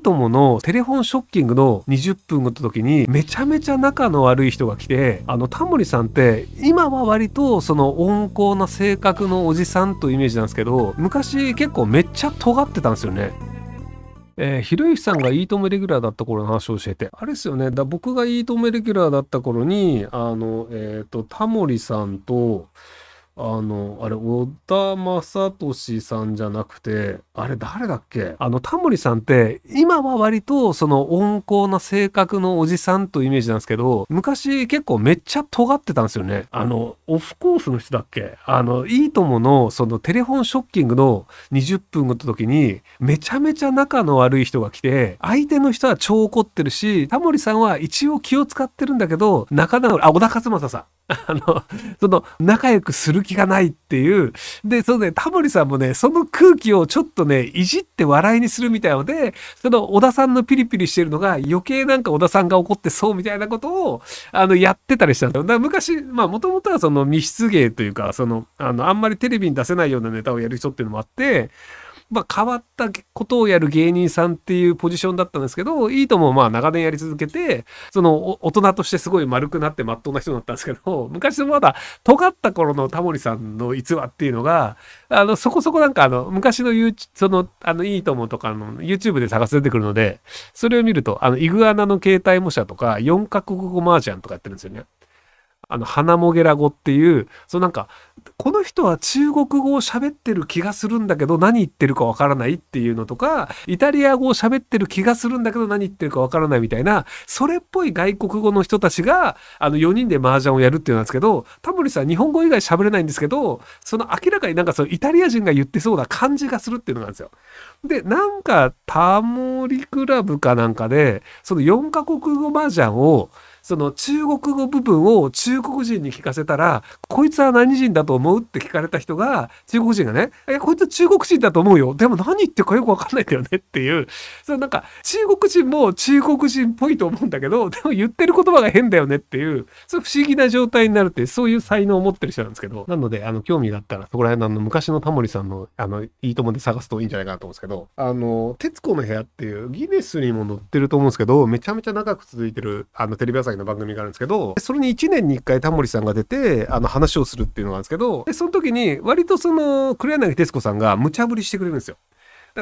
友のテレフォンショッキングの20分た時にめちゃめちゃ仲の悪い人が来てあのタモリさんって今は割とその温厚な性格のおじさんというイメージなんですけど昔結構めっちゃ尖ってたんですよね。えー、ひろゆきさんがいいともレギュラーだった頃の話を教えて。あれですよね。だ僕がいいともレギュラーだった頃に、あの、えっ、ー、と、タモリさんと、あの、あれ、小田正俊さんじゃなくて、あれ誰だっけあの、タモリさんって、今は割と、その、温厚な性格のおじさんというイメージなんですけど、昔結構めっちゃ尖ってたんですよね。あの、オフコースの人だっけあの、いいともの、その、テレフォンショッキングの20分ごと時に、めちゃめちゃ仲の悪い人が来て、相手の人は超怒ってるし、タモリさんは一応気を使ってるんだけど、仲直り、あ、小田和正さん。あの、その、仲良くする気がないっていう。で、そのね、タモリさんもね、その空気をちょっとね、いじって笑いにするみたいので、その、小田さんのピリピリしてるのが、余計なんか小田さんが怒ってそうみたいなことを、あの、やってたりしたんだよ。だから昔、まあ、もともとはその、密室芸というか、その、あの、あんまりテレビに出せないようなネタをやる人っていうのもあって、まあ、変わったことをやる芸人さんっていうポジションだったんですけど、いいともまあ長年やり続けて、その大人としてすごい丸くなってまっとうな人だったんですけど、昔のまだ尖った頃のタモリさんの逸話っていうのが、あの、そこそこなんかあの、昔の YouTube、その、あの、いいともとかの YouTube で探す出てくるので、それを見ると、あの、イグアナの携帯模写とか、四角語マージャンとかやってるんですよね。あの、花もげら語っていう、そのなんか、この人は中国語を喋ってる気がするんだけど何言ってるかわからないっていうのとか、イタリア語を喋ってる気がするんだけど何言ってるかわからないみたいな、それっぽい外国語の人たちが、あの4人で麻雀をやるっていうんですけど、タモリさん日本語以外喋れないんですけど、その明らかになんかそのイタリア人が言ってそうな感じがするっていうのなんですよ。で、なんかタモリクラブかなんかで、その4カ国語麻雀を、その中国語部分を中国人に聞かせたら、こいつは何人だと思うって聞かれた人が、中国人がね、え、こいつ中国人だと思うよ。でも何言ってるかよくわかんないんだよねっていう、そのなんか、中国人も中国人っぽいと思うんだけど、でも言ってる言葉が変だよねっていう、そう不思議な状態になるってそういう才能を持ってる人なんですけど、なので、あの、興味があったら、そこら辺のあの、昔のタモリさんの、あの、いいともで探すといいんじゃないかなと思うんですけど、あの、徹子の部屋っていうギネスにも載ってると思うんですけど、めちゃめちゃ長く続いてる、あの、テレビ朝日崎の番組があるんですけどそれに1年に1回タモリさんが出てあの話をするっていうのがあるんですけどでその時に割とその黒柳徹子さんが無茶ぶりしてくれるんですよ。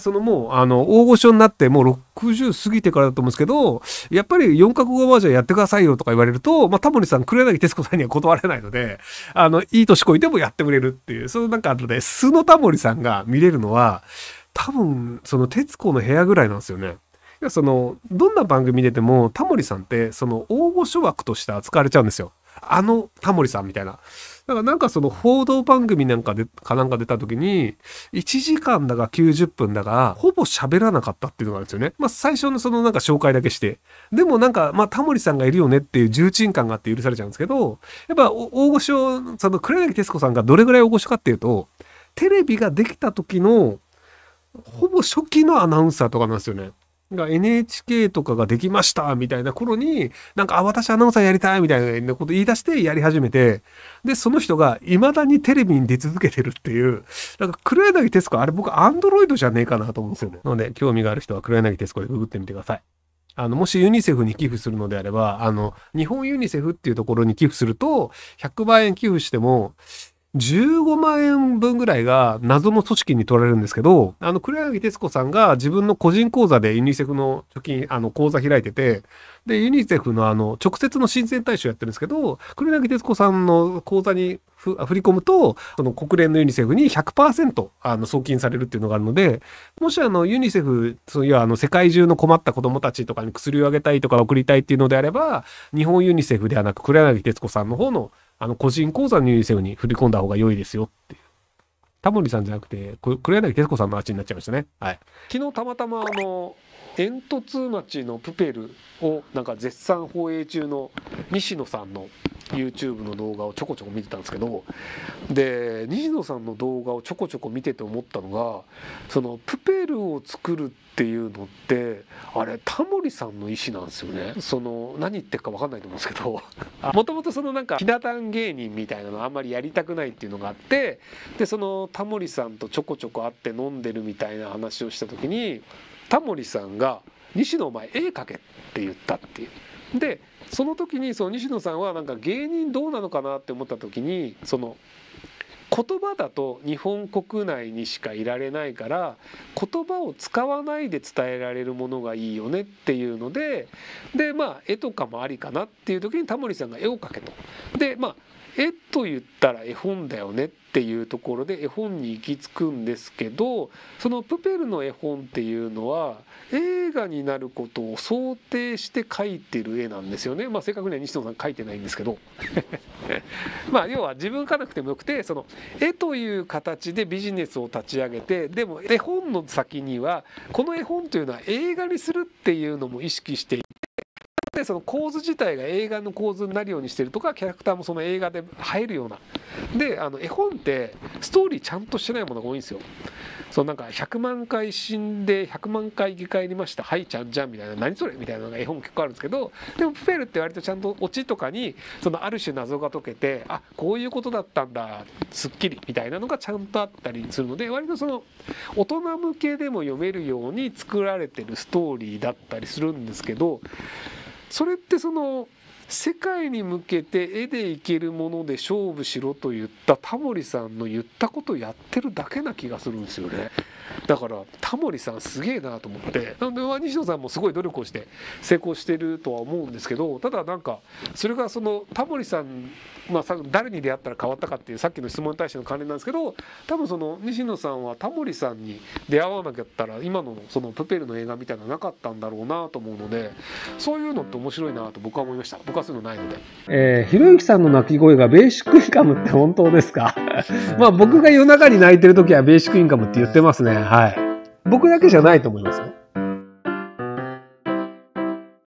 そのもうあの大御所になってもう60過ぎてからだと思うんですけどやっぱり4角国語バージョンやってくださいよとか言われると、まあ、タモリさん黒柳徹子さんには断れないのであのいい年こいてもやってくれるっていうそのなんかあので素のタモリさんが見れるのは多分その徹子の部屋ぐらいなんですよね。やそのどんな番組出てもタモリさんってその大御所枠として扱われちゃうんですよ。あのタモリさんみたいな。だからなんかその報道番組なんかで、かなんか出た時に、1時間だが90分だが、ほぼ喋らなかったっていうのがあるんですよね。まあ最初のそのなんか紹介だけして。でもなんか、まあタモリさんがいるよねっていう重鎮感があって許されちゃうんですけど、やっぱ大御所、その黒柳徹子さんがどれぐらい大御所かっていうと、テレビができた時の、ほぼ初期のアナウンサーとかなんですよね。が NHK とかができましたみたいな頃に、なんか、あ、私アナウンサーやりたいみたいなこと言い出してやり始めて、で、その人が未だにテレビに出続けてるっていう、なんか黒柳徹子、あれ僕アンドロイドじゃねえかなと思うんですよね。なので、興味がある人は黒柳徹子でググってみてください。あの、もしユニセフに寄付するのであれば、あの、日本ユニセフっていうところに寄付すると、100万円寄付しても、15万円分ぐらいが謎の組織に取られるんですけど、あの、黒柳徹子さんが自分の個人口座でユニセフの貯金、あの、口座開いてて、で、ユニセフのあの、直接の申請対象やってるんですけど、黒柳徹子さんの口座に振り込むと、その国連のユニセフに100%あの送金されるっていうのがあるので、もしあの、ユニセフ、そういやあの、世界中の困った子供たちとかに薬をあげたいとか送りたいっていうのであれば、日本ユニセフではなく黒柳徹子さんの方のあの、個人口座入生に振り込んだ方が良いですよっていう。タモリさんじゃなくて、黒柳徹子さんの話になっちゃいましたね。はい。昨日たまたま、あの、煙突町のプペルをなんか絶賛放映中の西野さんの YouTube の動画をちょこちょこ見てたんですけどで西野さんの動画をちょこちょこ見てて思ったのがそのプペルを作るっていうのってあれタモリさんの意思なんですよねその何言ってるか分かんないと思うんですけどもともとそのなんかひな壇芸人みたいなのあんまりやりたくないっていうのがあってでそのタモリさんとちょこちょこ会って飲んでるみたいな話をした時にタモリさんが「西野お前絵描け」って言ったっていう。でその時にその西野さんはなんか芸人どうなのかなって思った時にその言葉だと日本国内にしかいられないから言葉を使わないで伝えられるものがいいよねっていうのででまあ絵とかもありかなっていう時にタモリさんが絵を描けと。でまあ絵と言ったら絵本だよねっていうところで絵本に行き着くんですけどそのプペルの絵本っていうのは映画になることを想定して描いてる絵なんですよね、まあ、正確には西野さん描いてないんですけど まあ要は自分描かなくてもよくてその絵という形でビジネスを立ち上げてでも絵本の先にはこの絵本というのは映画にするっていうのも意識してでその構図自体が映画の構図になるようにしてるとかキャラクターもその映画で映えるようなであの絵本ってストーリーちゃんとしてないものが多いんですよそのなんか100万回死んで100万回議会りましたはいちゃんじゃんみたいな何それみたいなのが絵本結構あるんですけどでもプペルって割とちゃんとオチとかにそのある種謎が解けてあこういうことだったんだすっきりみたいなのがちゃんとあったりするので割とその大人向けでも読めるように作られてるストーリーだったりするんですけどそれってその世界に向けて絵でいけるもので勝負しろと言ったタモリさんの言ったことやってるだけな気がするんですよねだからタモリさんすげえなと思ってなので西野さんもすごい努力をして成功してるとは思うんですけどただなんかそれがそのタモリさんまあ誰に出会ったら変わったかっていうさっきの質問に対しての関連なんですけど多分その西野さんはタモリさんに出会わなかったら今のそのプペルの映画みたいなのなかったんだろうなと思うのでそういうのって面白いなと僕は思いました。かすのないので。えー、ひろゆきさんの泣き声がベーシックインカムって本当ですかまあ僕が夜中に泣いてる時はベーシックインカムって言ってますね。はい。僕だけじゃないと思いますよ。